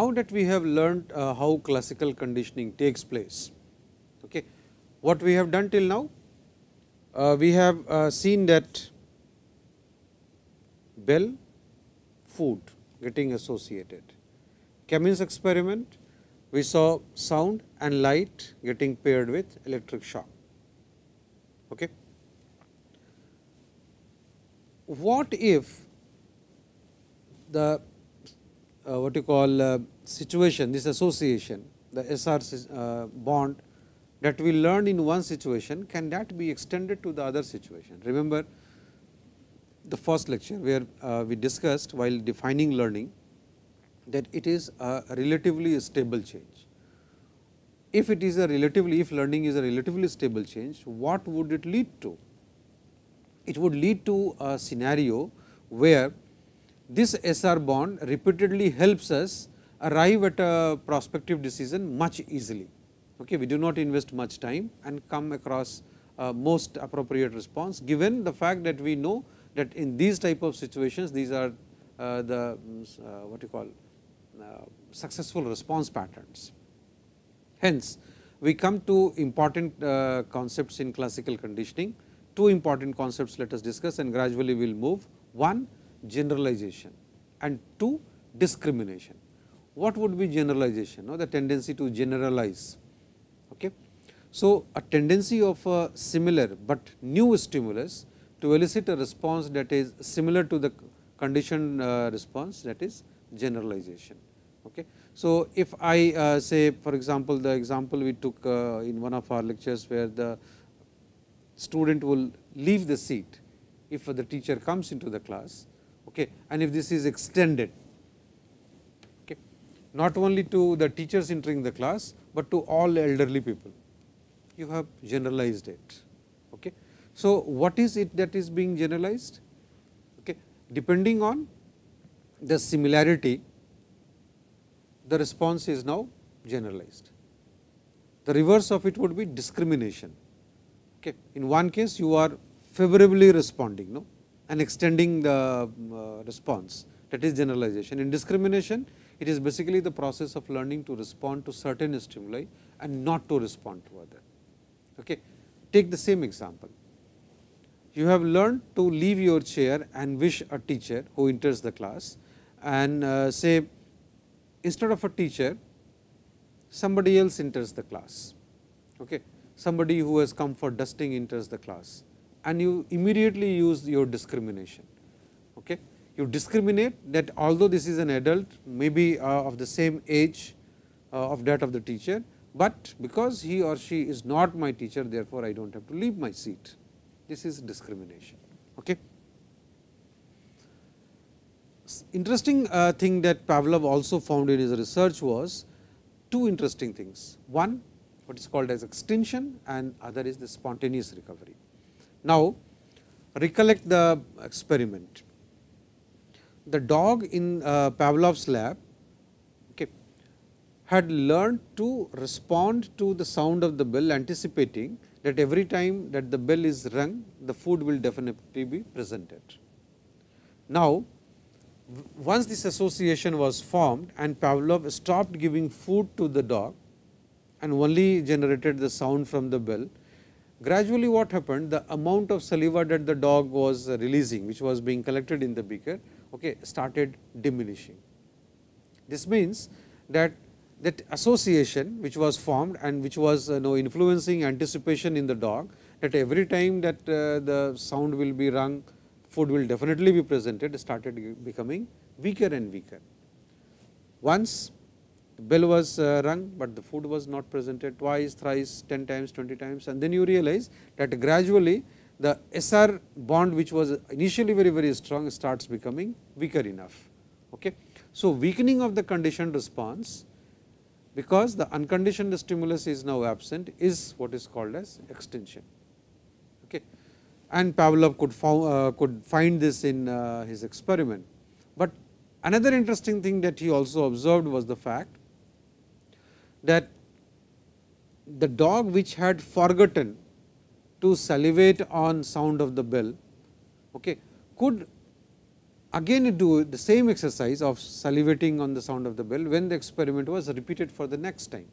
now that we have learned uh, how classical conditioning takes place, okay, what we have done till now? Uh, we have uh, seen that Bell, food getting associated, Kemin's experiment, we saw sound and light getting paired with electric shock. Okay. What if the uh, what you call uh, situation, this association, the SR uh, bond that we learned in one situation, can that be extended to the other situation? Remember the first lecture where uh, we discussed while defining learning that it is a relatively stable change. If it is a relatively, if learning is a relatively stable change, what would it lead to? It would lead to a scenario where this SR bond repeatedly helps us arrive at a prospective decision much easily. Okay, we do not invest much time and come across a most appropriate response given the fact that we know that in these type of situations these are uh, the mm, uh, what you call uh, successful response patterns. Hence, we come to important uh, concepts in classical conditioning, two important concepts let us discuss and gradually we will move. One generalization and two discrimination. What would be generalization? Now, the tendency to generalize. Okay. So, a tendency of a similar but new stimulus to elicit a response that is similar to the conditioned uh, response that is generalization. Okay. So, if I uh, say for example, the example we took uh, in one of our lectures where the student will leave the seat if the teacher comes into the class okay, and if this is extended okay, not only to the teachers entering the class, but to all elderly people, you have generalized it. Okay. So, what is it that is being generalized? Okay. Depending on the similarity, the response is now generalized. The reverse of it would be discrimination. Okay. In one case, you are favorably responding, no? and extending the uh, response that is generalization. In discrimination, it is basically the process of learning to respond to certain stimuli and not to respond to other. Okay. Take the same example. You have learned to leave your chair and wish a teacher who enters the class and uh, say instead of a teacher, somebody else enters the class. Okay. Somebody who has come for dusting enters the class and you immediately use your discrimination. Okay? You discriminate that although this is an adult maybe uh, of the same age uh, of that of the teacher, but because he or she is not my teacher therefore, I do not have to leave my seat. This is discrimination. Okay? Interesting uh, thing that Pavlov also found in his research was two interesting things. One what is called as extinction and other is the spontaneous recovery. Now, recollect the experiment. The dog in uh, Pavlov's lab okay, had learned to respond to the sound of the bell anticipating that every time that the bell is rung, the food will definitely be presented. Now, once this association was formed and Pavlov stopped giving food to the dog and only generated the sound from the bell, Gradually what happened, the amount of saliva that the dog was releasing, which was being collected in the beaker, okay, started diminishing. This means that that association which was formed and which was you know, influencing anticipation in the dog that every time that uh, the sound will be rung, food will definitely be presented started becoming weaker and weaker. Once the bell was uh, rung, but the food was not presented twice, thrice, 10 times, 20 times and then you realize that gradually the SR bond which was initially very very strong starts becoming weaker enough. Okay. So, weakening of the conditioned response because the unconditioned stimulus is now absent is what is called as extinction. Okay. And Pavlov could, found, uh, could find this in uh, his experiment. But another interesting thing that he also observed was the fact that the dog which had forgotten to salivate on sound of the bell okay, could again do the same exercise of salivating on the sound of the bell when the experiment was repeated for the next time.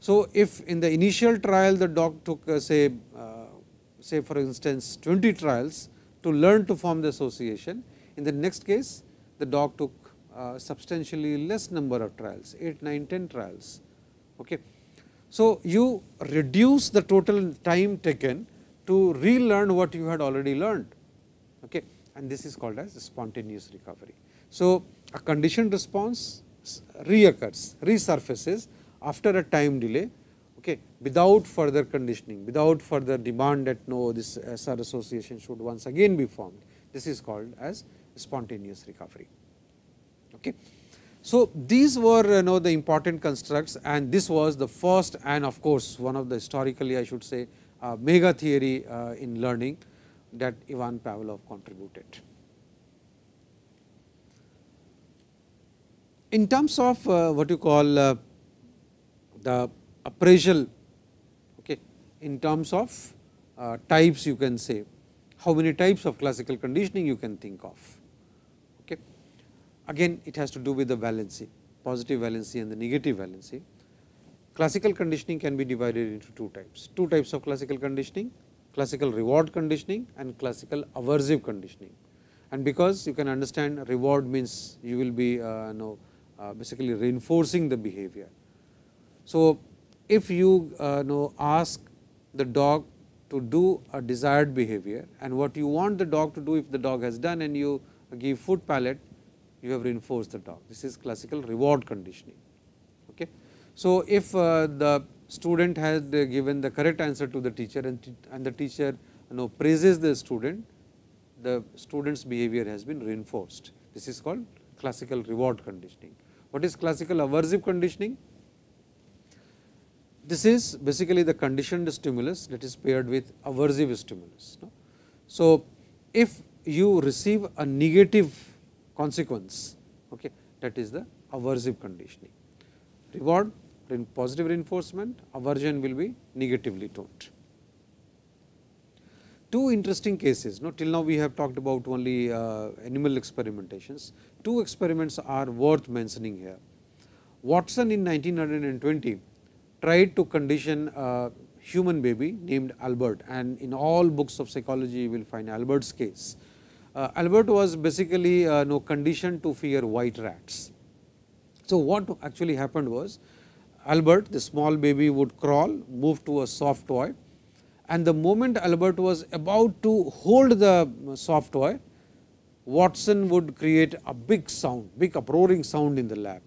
So, if in the initial trial the dog took uh, say uh, say for instance 20 trials to learn to form the association, in the next case the dog took uh, substantially less number of trials 8, 9, 10 trials Okay. So, you reduce the total time taken to relearn what you had already learned okay. and this is called as spontaneous recovery. So, a conditioned response reoccurs, resurfaces after a time delay okay, without further conditioning, without further demand that no this uh, SR association should once again be formed. This is called as spontaneous recovery. Okay. So, these were you know the important constructs and this was the first and of course, one of the historically I should say uh, mega theory uh, in learning that Ivan Pavlov contributed. In terms of uh, what you call uh, the appraisal okay, in terms of uh, types you can say how many types of classical conditioning you can think of. Again it has to do with the valency, positive valency and the negative valency. Classical conditioning can be divided into two types, two types of classical conditioning, classical reward conditioning and classical aversive conditioning. And because you can understand reward means you will be uh, know, uh, basically reinforcing the behavior. So, if you uh, know ask the dog to do a desired behavior and what you want the dog to do if the dog has done and you give food pellet, you have reinforced the dog. This is classical reward conditioning. Okay. So, if uh, the student has uh, given the correct answer to the teacher and, and the teacher you know, praises the student, the student's behavior has been reinforced. This is called classical reward conditioning. What is classical aversive conditioning? This is basically the conditioned stimulus that is paired with aversive stimulus. No? So, if you receive a negative consequence okay that is the aversive conditioning reward in positive reinforcement aversion will be negatively toned two interesting cases no till now we have talked about only uh, animal experimentations two experiments are worth mentioning here watson in 1920 tried to condition a human baby named albert and in all books of psychology you will find albert's case uh, Albert was basically uh, no conditioned to fear white rats. So, what actually happened was Albert the small baby would crawl move to a soft toy and the moment Albert was about to hold the uh, soft toy Watson would create a big sound big uproaring sound in the lab.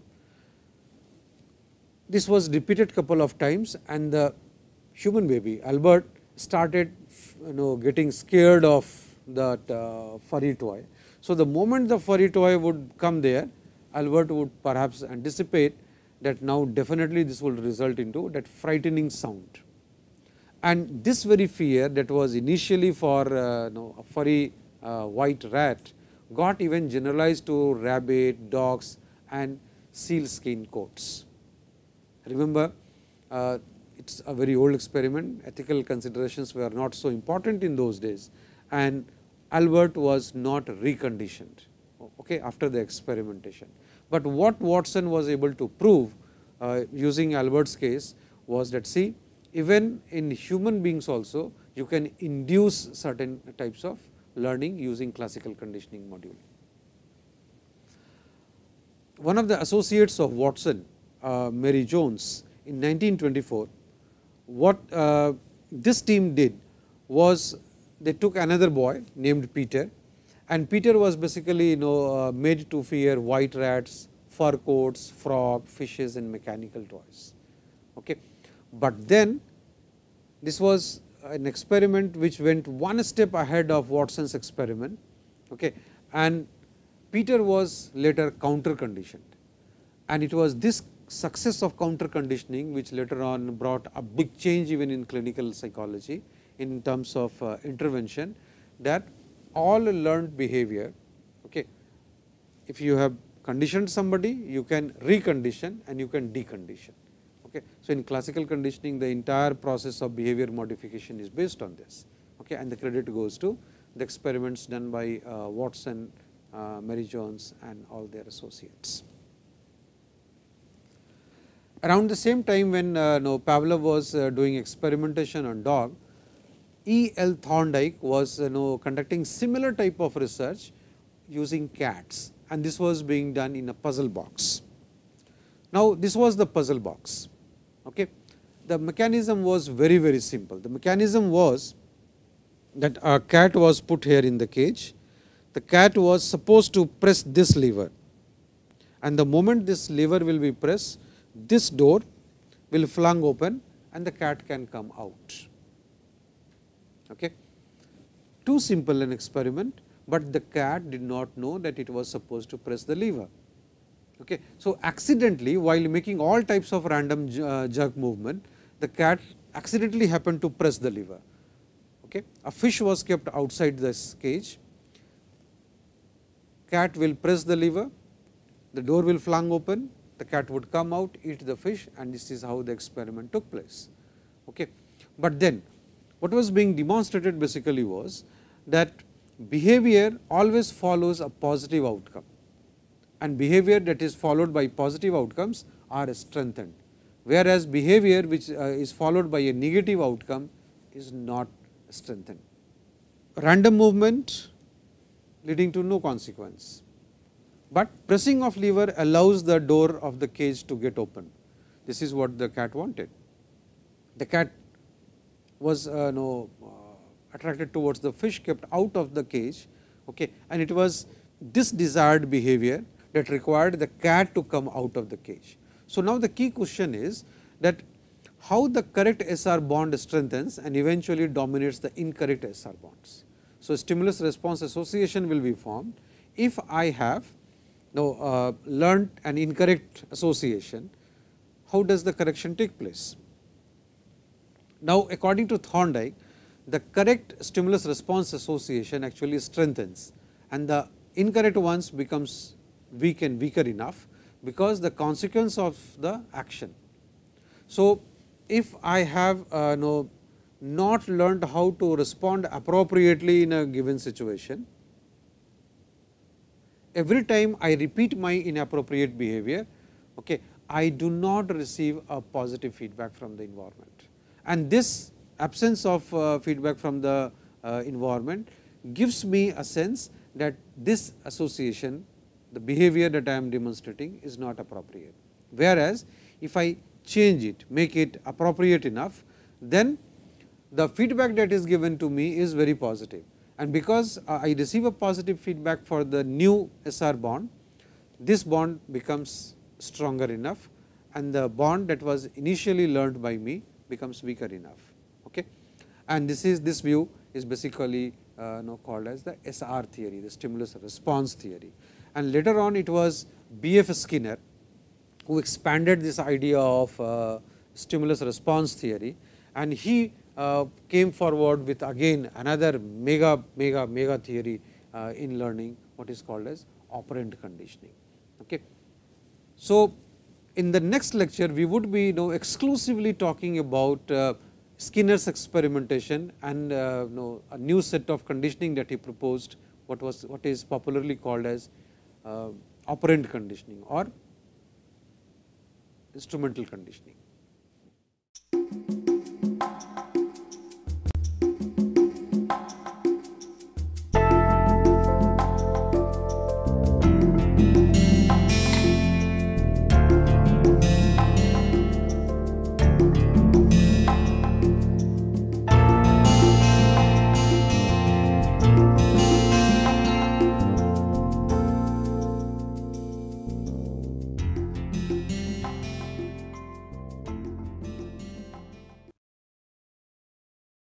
This was repeated couple of times and the human baby Albert started you know getting scared of that uh, furry toy. So, the moment the furry toy would come there, Albert would perhaps anticipate that now definitely this will result into that frightening sound. And this very fear that was initially for uh, you know, a furry uh, white rat got even generalized to rabbit, dogs and seal skin coats. Remember, uh, it is a very old experiment, ethical considerations were not so important in those days, and Albert was not reconditioned okay, after the experimentation. But what Watson was able to prove uh, using Albert's case was that see even in human beings also you can induce certain types of learning using classical conditioning module. One of the associates of Watson, uh, Mary Jones in 1924, what uh, this team did was they took another boy named Peter and Peter was basically you know uh, made to fear white rats, fur coats, frog, fishes and mechanical toys. Okay. But then this was an experiment which went one step ahead of Watson's experiment okay. and Peter was later counter conditioned and it was this success of counter conditioning which later on brought a big change even in clinical psychology in terms of uh, intervention that all learned behavior. Okay. If you have conditioned somebody, you can recondition and you can decondition. Okay. So, in classical conditioning, the entire process of behavior modification is based on this okay, and the credit goes to the experiments done by uh, Watson, uh, Mary Jones and all their associates. Around the same time when uh, no, Pavlov was uh, doing experimentation on dog, E. L. Thorndike was you know, conducting similar type of research using cats and this was being done in a puzzle box. Now, this was the puzzle box. Okay. The mechanism was very, very simple. The mechanism was that a cat was put here in the cage. The cat was supposed to press this lever and the moment this lever will be pressed, this door will flung open and the cat can come out. Okay. Too simple an experiment, but the cat did not know that it was supposed to press the lever. Okay. So, accidentally while making all types of random uh, jerk movement, the cat accidentally happened to press the lever. Okay. A fish was kept outside this cage, cat will press the lever, the door will flung open, the cat would come out, eat the fish and this is how the experiment took place. Okay. But then what was being demonstrated basically was that behavior always follows a positive outcome and behavior that is followed by positive outcomes are strengthened, whereas behavior which uh, is followed by a negative outcome is not strengthened. Random movement leading to no consequence, but pressing of lever allows the door of the cage to get open. This is what the cat wanted. The cat was uh, know, uh, attracted towards the fish kept out of the cage okay, and it was this desired behavior that required the cat to come out of the cage. So, now the key question is that how the correct SR bond strengthens and eventually dominates the incorrect SR bonds. So, stimulus response association will be formed if I have now uh, learnt an incorrect association, how does the correction take place? Now, according to Thorndike, the correct stimulus response association actually strengthens and the incorrect ones becomes weak and weaker enough because the consequence of the action. So, if I have uh, know, not learned how to respond appropriately in a given situation, every time I repeat my inappropriate behavior, okay, I do not receive a positive feedback from the environment and this absence of uh, feedback from the uh, environment gives me a sense that this association the behavior that I am demonstrating is not appropriate. Whereas, if I change it make it appropriate enough then the feedback that is given to me is very positive and because uh, I receive a positive feedback for the new SR bond this bond becomes stronger enough and the bond that was initially learned by me becomes weaker enough. Okay? And this is this view is basically uh, know, called as the SR theory, the stimulus response theory. And later on it was B.F. Skinner who expanded this idea of uh, stimulus response theory and he uh, came forward with again another mega, mega, mega theory uh, in learning what is called as operant conditioning. Okay. So, in the next lecture we would be you know, exclusively talking about uh, Skinner's experimentation and uh, you know, a new set of conditioning that he proposed what was what is popularly called as uh, operant conditioning or instrumental conditioning.